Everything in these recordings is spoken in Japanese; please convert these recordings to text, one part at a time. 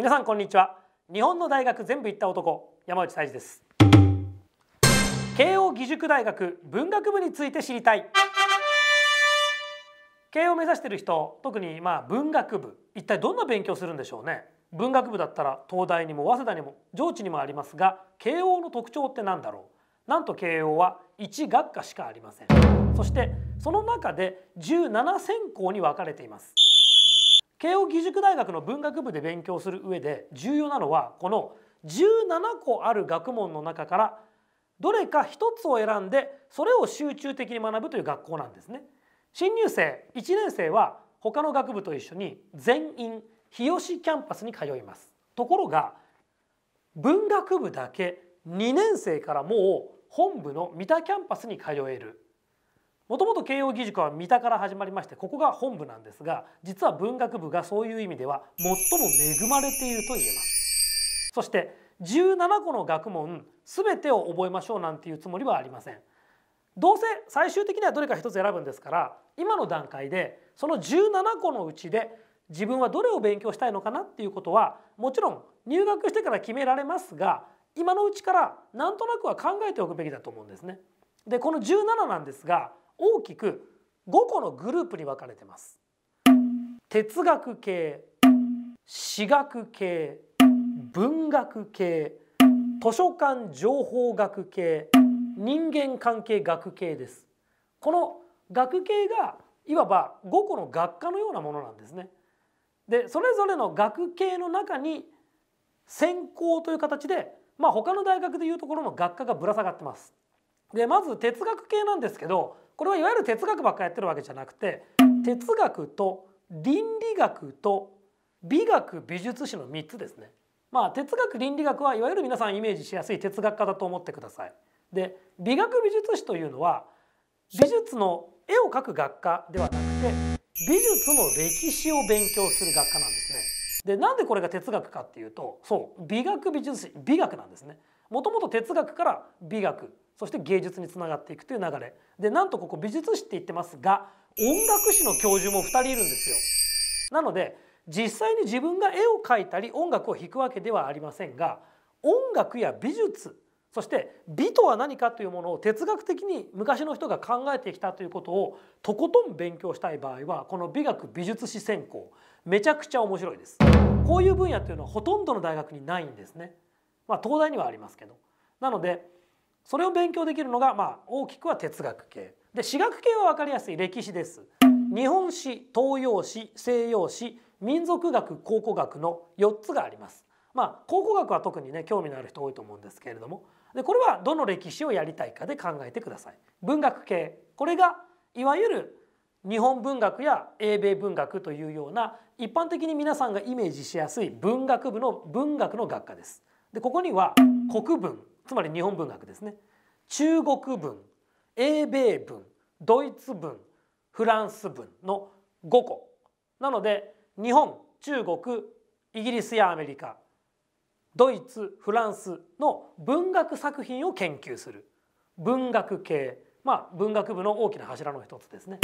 皆さんこんにちは日本の大学全部行った男山内泰治です慶應義塾大学文学部について知りたい慶応を目指してる人特にまあ文学部一体どんな勉強するんでしょうね文学部だったら東大にも早稲田にも上智にもありますが慶応の特徴って何だろうなんと慶応は1学科しかありませんそしてその中で17専攻に分かれています慶應義塾大学の文学部で勉強する上で重要なのはこの17個ある学問の中からどれか1つを選んでそれを集中的に学ぶという学校なんですね。新入生1年生は他の学部と一緒に全員日吉キャンパスに通います。ところが文学部だけ2年生からもう本部の三田キャンパスに通えるもともと慶應義塾は三田から始まりましてここが本部なんですが実は文学部がそういう意味では最も恵まれていると言えますそして17個の学問全てを覚えましょうなんていうつもりはありませんどうせ最終的にはどれか一つ選ぶんですから今の段階でその17個のうちで自分はどれを勉強したいのかなっていうことはもちろん入学してから決められますが今のうちからなんとなくは考えておくべきだと思うんですね。でこの17なんですが大きく5個のグループに分かれてます哲学系私学系文学系図書館情報学系人間関係学系ですこの学系がいわば5個の学科のようなものなんですね。でそれぞれの学系の中に専攻という形で、まあ、他の大学でいうところの学科がぶら下がってます。でまず哲学系なんですけどこれはいわゆる哲学ばっかやってるわけじゃなくて哲学と倫理学と美学美術史の3つですね。まあ、哲学倫理学はいわゆる皆さんイメージしやすい哲学家だと思ってください。で美学美術史というのは美術の絵を描く学科ではなくて美術の歴史を勉強する学科なんですね。でなんでこれが哲学かっていうとそう美学美術史美学なんですね。もともと哲学から美学そして芸術につながっていくという流れでなんとここ美術史って言ってますが音楽史の教授も2人いるんですよ。なので実際に自分が絵を描いたり音楽を弾くわけではありませんが音楽や美術そして美とは何かというものを哲学的に昔の人が考えてきたということをとことん勉強したい場合はこの美学美術史専攻めちゃくちゃ面白いですこういう分野というのはほとんどの大学にないんですねまあ東大にはありますけどなのでそれを勉強できるのが、まあ、大きくは哲学系で史学系は分かりやすい歴史です日本史東洋史西洋史民族学考古学の4つがありますまあ考古学は特にね興味のある人多いと思うんですけれどもでこれはどの歴史をやりたいかで考えてください文学系これがいわゆる日本文学や英米文学というような一般的に皆さんがイメージしやすい文学部の文学の学科ですでここには国文つまり日本文学ですね中国文英米文ドイツ文フランス文の5個なので日本中国イギリスやアメリカドイツフランスの文学作品を研究する文学系まあ文学部の大きな柱の一つですね。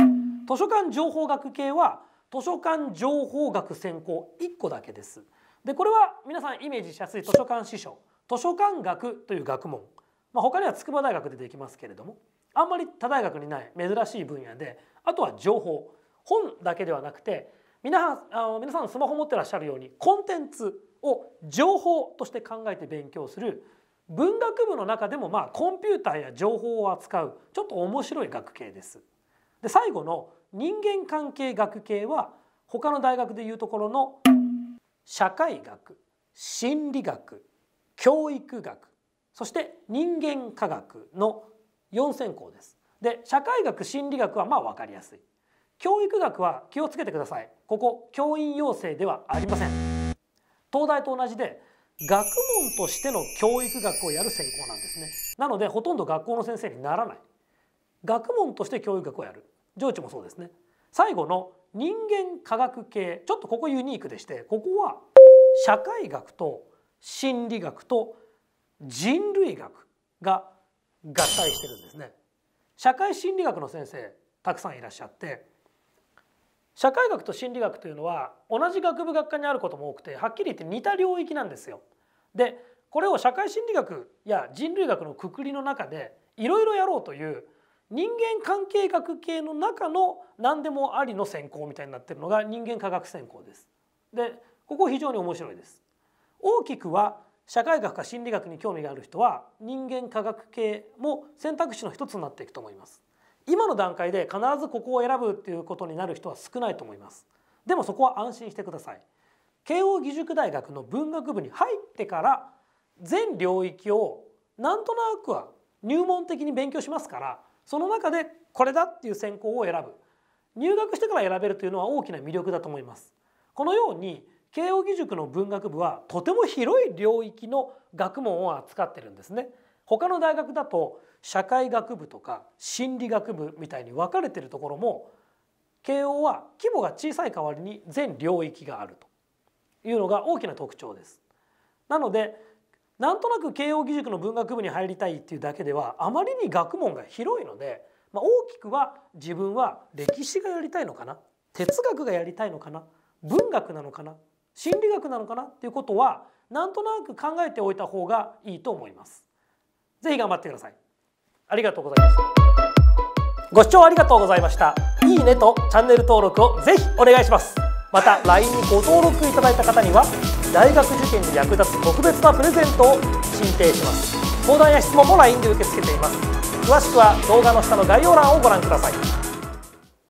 図書館情報学系は図書館情報学専攻1個だけです。でこれは皆さんイメージしやすい図書館司書図書館学という学問、まあ、他には筑波大学でできますけれどもあんまり他大学にない珍しい分野であとは情報本だけではなくて皆あの皆さんスマホ持ってらっしゃるようにコンテンツを情報として考えて勉強する文学部の中でもまあコンピューターや情報を扱うちょっと面白い学系です。で最後の人間関係学系は他の大学でいうところの社会学心理学教育学そして人間科学の4専攻です。で社会学心理学はまあ分かりやすい。教育学は気をつけてください。ここ教員養成ではありません。東大と同じで学問としての教育学をやる専攻なんですね。なのでほとんど学校の先生にならない。学問として教育学をやる。上智もそうですね。最後の人間科学系ちょっとここユニークでしてここは社会学と心理学と人類学が合体してるんですね。社会心理学の先生たくさんいらっしゃって社会学と心理学というのは同じ学部学科にあることも多くてはっきり言って似た領域なんですよ。でこれを社会心理学や人類学のくくりの中でいろいろやろうという人間関係学系の中の何でもありの専攻みたいになってるのが人間科学専攻です。でここ非常に面白いです。大きくは社会学か心理学に興味がある人は人間科学系も選択肢の一つになっていくと思います今の段階で必ずここを選ぶっていうことになる人は少ないと思いますでもそこは安心してください慶應義塾大学の文学部に入ってから全領域をなんとなくは入門的に勉強しますからその中でこれだっていう専攻を選ぶ入学してから選べるというのは大きな魅力だと思いますこのように慶應義塾の文学部はとても広い領域の学問を扱ってるんですね。他の大学だと社会学部とか心理学部みたいに分かれてるところも慶応は規模が小さい代わりに全領域があるというのが大きな特徴です。なのでなんとなく慶應義塾の文学部に入りたいっていうだけではあまりに学問が広いので、まあ、大きくは自分は歴史がやりたいのかな哲学がやりたいのかな文学なのかな心理学なのかなっていうことはなんとなく考えておいた方がいいと思います。ぜひ頑張ってください。ありがとうございました。ご視聴ありがとうございました。いいねとチャンネル登録をぜひお願いします。また LINE にご登録いただいた方には大学受験に役立つ特別なプレゼントを進呈します。講談や質問も LINE で受け付けています。詳しくは動画の下の概要欄をご覧ください。